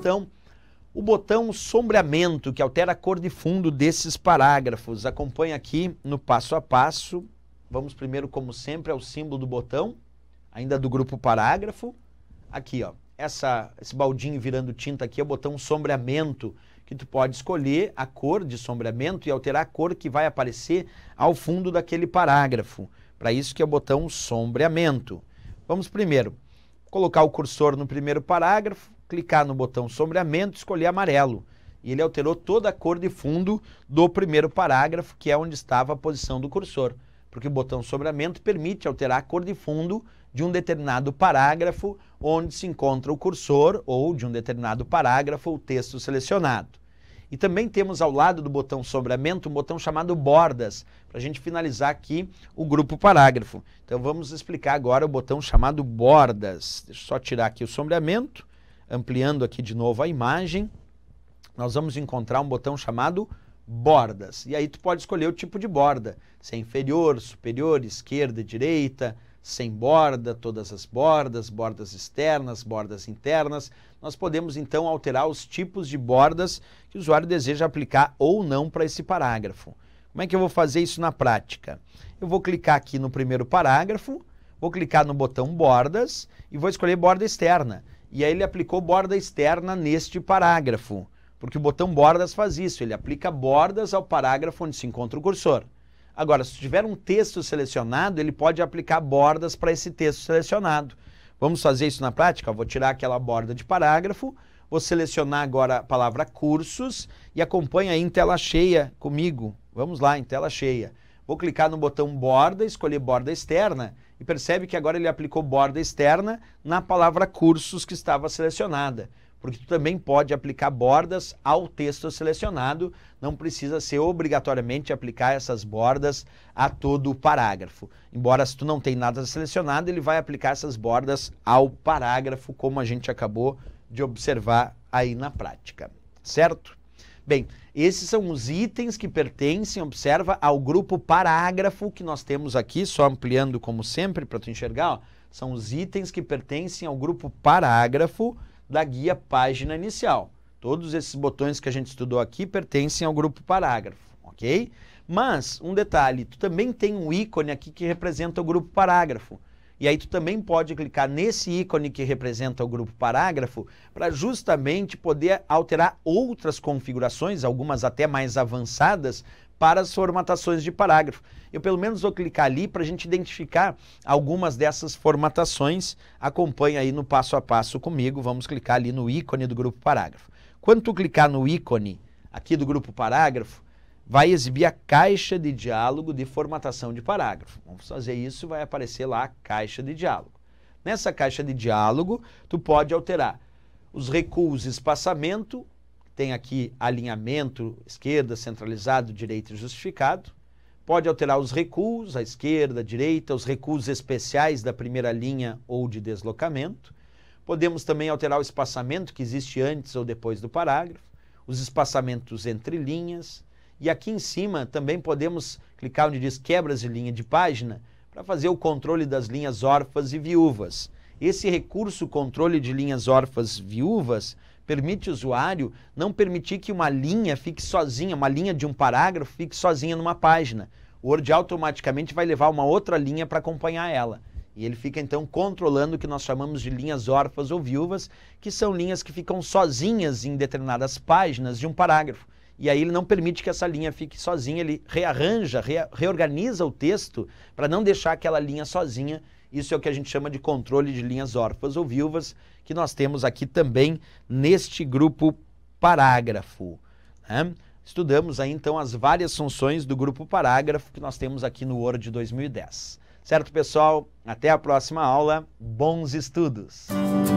botão, o botão sombreamento, que altera a cor de fundo desses parágrafos. Acompanhe aqui no passo a passo. Vamos primeiro, como sempre, ao símbolo do botão, ainda do grupo parágrafo. Aqui, ó, essa, esse baldinho virando tinta aqui é o botão sombreamento, que tu pode escolher a cor de sombreamento e alterar a cor que vai aparecer ao fundo daquele parágrafo. Para isso que é o botão sombreamento. Vamos primeiro colocar o cursor no primeiro parágrafo, clicar no botão sombreamento, escolher amarelo. E ele alterou toda a cor de fundo do primeiro parágrafo, que é onde estava a posição do cursor. Porque o botão sombreamento permite alterar a cor de fundo de um determinado parágrafo onde se encontra o cursor ou de um determinado parágrafo o texto selecionado. E também temos ao lado do botão sombreamento um botão chamado bordas, para a gente finalizar aqui o grupo parágrafo. Então vamos explicar agora o botão chamado bordas. Deixa eu só tirar aqui o sombreamento Ampliando aqui de novo a imagem, nós vamos encontrar um botão chamado bordas. E aí tu pode escolher o tipo de borda, se é inferior, superior, esquerda, direita, sem borda, todas as bordas, bordas externas, bordas internas. Nós podemos então alterar os tipos de bordas que o usuário deseja aplicar ou não para esse parágrafo. Como é que eu vou fazer isso na prática? Eu vou clicar aqui no primeiro parágrafo, vou clicar no botão bordas e vou escolher borda externa. E aí ele aplicou borda externa neste parágrafo, porque o botão bordas faz isso, ele aplica bordas ao parágrafo onde se encontra o cursor. Agora, se tiver um texto selecionado, ele pode aplicar bordas para esse texto selecionado. Vamos fazer isso na prática? vou tirar aquela borda de parágrafo, vou selecionar agora a palavra cursos e acompanha aí em tela cheia comigo. Vamos lá, em tela cheia. Vou clicar no botão borda, escolher borda externa e percebe que agora ele aplicou borda externa na palavra cursos que estava selecionada, porque tu também pode aplicar bordas ao texto selecionado, não precisa ser obrigatoriamente aplicar essas bordas a todo o parágrafo. Embora se tu não tem nada selecionado, ele vai aplicar essas bordas ao parágrafo, como a gente acabou de observar aí na prática, certo? Bem, esses são os itens que pertencem, observa, ao grupo parágrafo que nós temos aqui, só ampliando como sempre para tu enxergar, ó, são os itens que pertencem ao grupo parágrafo da guia página inicial. Todos esses botões que a gente estudou aqui pertencem ao grupo parágrafo, ok? Mas, um detalhe, tu também tem um ícone aqui que representa o grupo parágrafo. E aí tu também pode clicar nesse ícone que representa o grupo parágrafo para justamente poder alterar outras configurações, algumas até mais avançadas, para as formatações de parágrafo. Eu pelo menos vou clicar ali para a gente identificar algumas dessas formatações. Acompanha aí no passo a passo comigo. Vamos clicar ali no ícone do grupo parágrafo. Quando tu clicar no ícone aqui do grupo parágrafo, vai exibir a caixa de diálogo de formatação de parágrafo. Vamos fazer isso, vai aparecer lá a caixa de diálogo. Nessa caixa de diálogo, tu pode alterar os recuos e espaçamento, tem aqui alinhamento, esquerda, centralizado, direita e justificado. Pode alterar os recuos, a esquerda, direita, os recuos especiais da primeira linha ou de deslocamento. Podemos também alterar o espaçamento que existe antes ou depois do parágrafo, os espaçamentos entre linhas, e aqui em cima também podemos clicar onde diz quebras de linha de página para fazer o controle das linhas órfãs e viúvas. Esse recurso controle de linhas órfãs viúvas permite o usuário não permitir que uma linha fique sozinha, uma linha de um parágrafo fique sozinha numa página. O Word automaticamente vai levar uma outra linha para acompanhar ela. E ele fica então controlando o que nós chamamos de linhas órfãs ou viúvas, que são linhas que ficam sozinhas em determinadas páginas de um parágrafo e aí ele não permite que essa linha fique sozinha, ele rearranja, rea, reorganiza o texto para não deixar aquela linha sozinha. Isso é o que a gente chama de controle de linhas órfãs ou viúvas, que nós temos aqui também neste grupo parágrafo. Né? Estudamos aí então as várias funções do grupo parágrafo que nós temos aqui no Word 2010. Certo, pessoal? Até a próxima aula. Bons estudos!